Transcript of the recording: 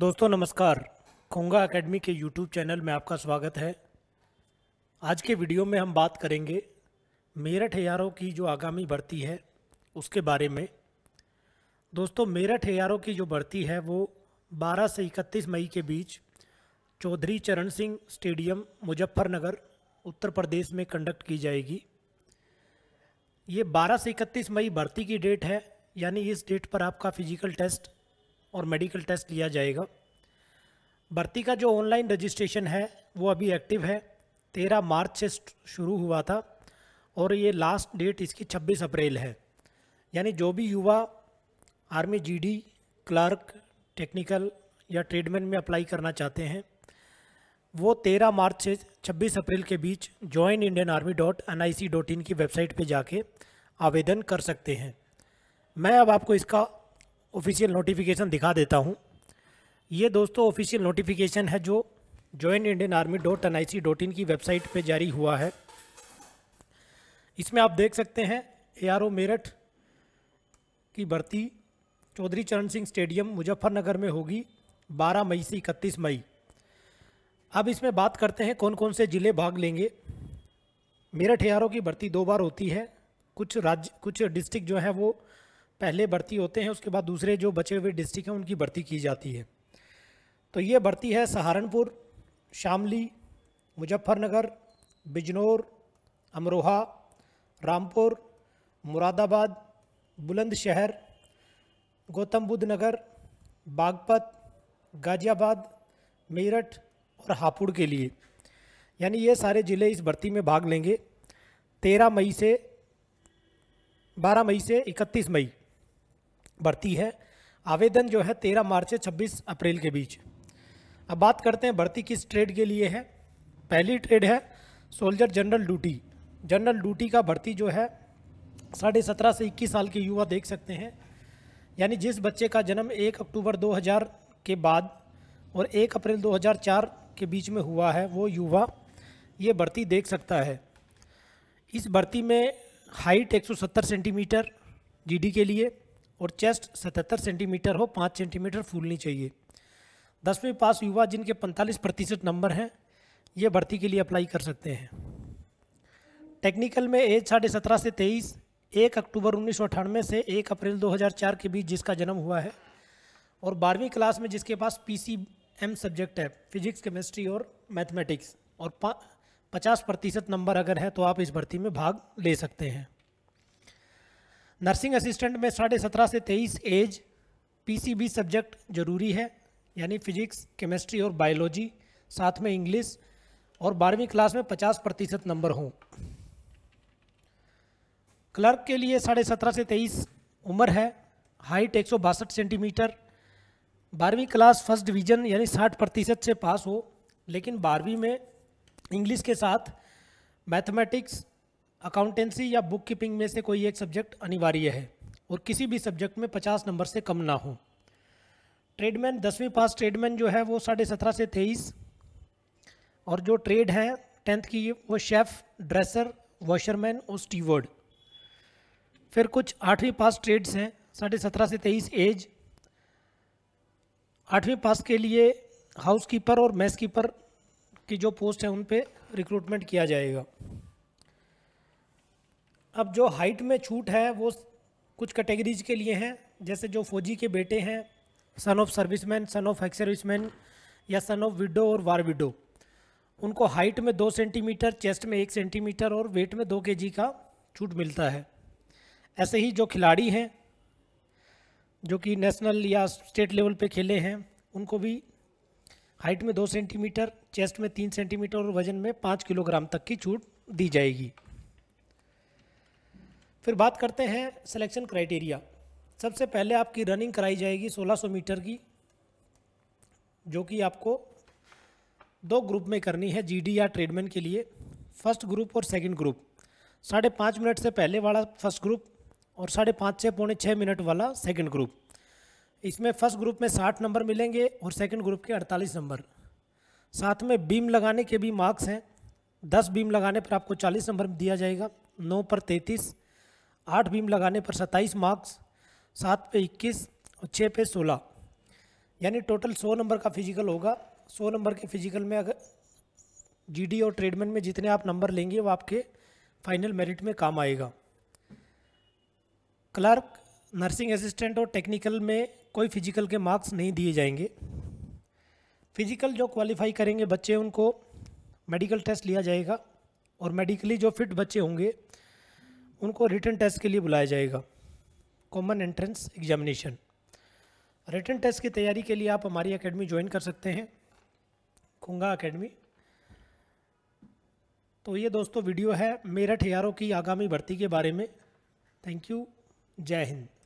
दोस्तों नमस्कार खोंगा एकेडमी के यूट्यूब चैनल में आपका स्वागत है आज के वीडियो में हम बात करेंगे मेरठ हयारों की जो आगामी भर्ती है उसके बारे में दोस्तों मेरठ एआरओ की जो भर्ती है वो 12 से 31 मई के बीच चौधरी चरण सिंह स्टेडियम मुजफ्फरनगर उत्तर प्रदेश में कंडक्ट की जाएगी ये 12 से 31 मई भर्ती की डेट है यानी इस डेट पर आपका फिजिकल टेस्ट और मेडिकल टेस्ट लिया जाएगा भर्ती का जो ऑनलाइन रजिस्ट्रेशन है वो अभी एक्टिव है तेरह मार्च से शुरू हुआ था और ये लास्ट डेट इसकी छब्बीस अप्रैल है यानी जो भी युवा आर्मी जीडी क्लर्क टेक्निकल या ट्रेडमैन में अप्लाई करना चाहते हैं वो 13 मार्च से 26 अप्रैल के बीच join Indian army dot N I C dot in की वेबसाइट पे जाके आवेदन कर सकते हैं मैं अब आपको इसका ऑफिशियल नोटिफिकेशन दिखा देता हूँ ये दोस्तों ऑफिशियल नोटिफिकेशन है जो join Indian army dot N I C dot in की वेबसाइट पे जारी हुआ है इसमें आप देख सकते हैं ए आर ओ मेरठ की भर्ती चौधरी चरण सिंह स्टेडियम मुजफ्फरनगर में होगी 12 मई से 31 मई अब इसमें बात करते हैं कौन कौन से ज़िले भाग लेंगे मेरठ ए आर ओ की भर्ती दो बार होती है कुछ राज्य कुछ डिस्ट्रिक्ट जो है वो पहले भर्ती होते हैं उसके बाद दूसरे जो बचे हुए डिस्ट्रिक्ट हैं उनकी भर्ती की जाती है तो ये भर्ती है सहारनपुर शामली मुजफ्फरनगर बिजनौर अमरोहा रामपुर मुरादाबाद बुलंदशहर गौतम बुद्ध नगर बागपत गाजियाबाद मेरठ और हापुड़ के लिए यानी ये सारे ज़िले इस भर्ती में भाग लेंगे तेरह मई से बारह मई से इकतीस मई भर्ती है आवेदन जो है तेरह मार्च से छब्बीस अप्रैल के बीच अब बात करते हैं भर्ती किस ट्रेड के लिए है पहली ट्रेड है soldier general duty general duty का भर्ती जो है साढ़े सत्रह से इक्कीस साल के युवा देख सकते हैं यानी जिस बच्चे का जन्म एक अक्टूबर 2000 के बाद और एक अप्रैल 2004 के बीच में हुआ है वो युवा ये भर्ती देख सकता है इस भर्ती में हाइट 170 सेंटीमीटर जीडी के लिए और चेस्ट सतहत्तर सेंटीमीटर हो पाँच सेंटीमीटर फूलनी चाहिए दसवीं पास युवा जिनके पैंतालीस प्रतिशत नंबर हैं ये भर्ती के लिए अप्लाई कर सकते हैं टेक्निकल में एज साढ़े सत्रह से तेईस एक अक्टूबर उन्नीस सौ अठानवे से एक अप्रैल 2004 के बीच जिसका जन्म हुआ है और बारहवीं क्लास में जिसके पास पी सब्जेक्ट है फिजिक्स केमिस्ट्री और मैथमेटिक्स और पचास प्रतिशत नंबर अगर है तो आप इस भर्ती में भाग ले सकते हैं नर्सिंग असिस्टेंट में साढ़े सत्रह से तेईस एज पीसीबी सब्जेक्ट ज़रूरी है यानी फिजिक्स केमिस्ट्री और बायोलॉजी साथ में इंग्लिश और बारहवीं क्लास में पचास प्रतिशत नंबर हों क्लर्क के लिए साढ़े सत्रह से तेईस उम्र है हाइट एक सौ बासठ सेंटीमीटर बारहवीं क्लास फर्स्ट डिवीज़न यानी साठ प्रतिशत से पास हो लेकिन बारहवीं में इंग्लिश के साथ मैथमेटिक्स अकाउंटेंसी या बुक कीपिंग में से कोई एक सब्जेक्ट अनिवार्य है और किसी भी सब्जेक्ट में पचास नंबर से कम ना हो ट्रेडमैन दसवीं पास ट्रेडमैन जो है वो साढ़े सत्रह से तेईस और जो ट्रेड है टेंथ की वो शेफ़ ड्रेसर वॉशरमैन और स्टीवर्ड फिर कुछ आठवीं पास ट्रेड्स हैं साढ़े सत्रह से तेईस एज आठवीं पास के लिए हाउस कीपर और मैस कीपर की जो पोस्ट है उन पे रिक्रूटमेंट किया जाएगा अब जो हाइट में छूट है वो कुछ कैटेगरीज के लिए हैं जैसे जो फौजी के बेटे हैं son of serviceman son of ex serviceman या सन ऑफ विडो और वार विडो उनको हाइट में दो सेंटीमीटर चेस्ट में एक सेंटीमीटर और वेट में दो के का छूट मिलता है ऐसे ही जो खिलाड़ी हैं जो कि नेशनल या स्टेट लेवल पे खेले हैं उनको भी हाइट में दो सेंटीमीटर चेस्ट में तीन सेंटीमीटर और वजन में पाँच किलोग्राम तक की छूट दी जाएगी फिर बात करते हैं सिलेक्शन क्राइटेरिया सबसे पहले आपकी रनिंग कराई जाएगी 1600 मीटर की जो कि आपको दो ग्रुप में करनी है जीडी या ट्रेडमैन के लिए फर्स्ट ग्रुप और सेकंड ग्रुप साढ़े पाँच मिनट से पहले वाला फर्स्ट ग्रुप और साढ़े पाँच से पौने छः मिनट वाला सेकंड ग्रुप इसमें फर्स्ट ग्रुप में साठ नंबर मिलेंगे और सेकेंड ग्रुप के अड़तालीस नंबर साथ में बीम लगाने के भी मार्क्स हैं दस बीम लगाने पर आपको चालीस नंबर दिया जाएगा नौ पर तैंतीस आठ बीम लगाने पर सत्ताईस मार्क्स सात पे इक्कीस और छः पे सोलह यानी टोटल सौ नंबर का फिजिकल होगा सौ नंबर के फिजिकल में अगर जीडी और ट्रेडमेंट में जितने आप नंबर लेंगे वो आपके फाइनल मेरिट में काम आएगा क्लर्क नर्सिंग असिस्टेंट और टेक्निकल में कोई फिजिकल के मार्क्स नहीं दिए जाएंगे फिजिकल जो क्वालिफाई करेंगे बच्चे उनको मेडिकल टेस्ट लिया जाएगा और मेडिकली जो फिट बच्चे होंगे उनको रिटर्न टेस्ट के लिए बुलाया जाएगा common entrance examination written test की तैयारी के लिए आप हमारी अकेडमी ज्वाइन कर सकते हैं कुंगा अकेडमी तो ये दोस्तों वीडियो है मेरठ यारों की आगामी भर्ती के बारे में थैंक यू जय हिंद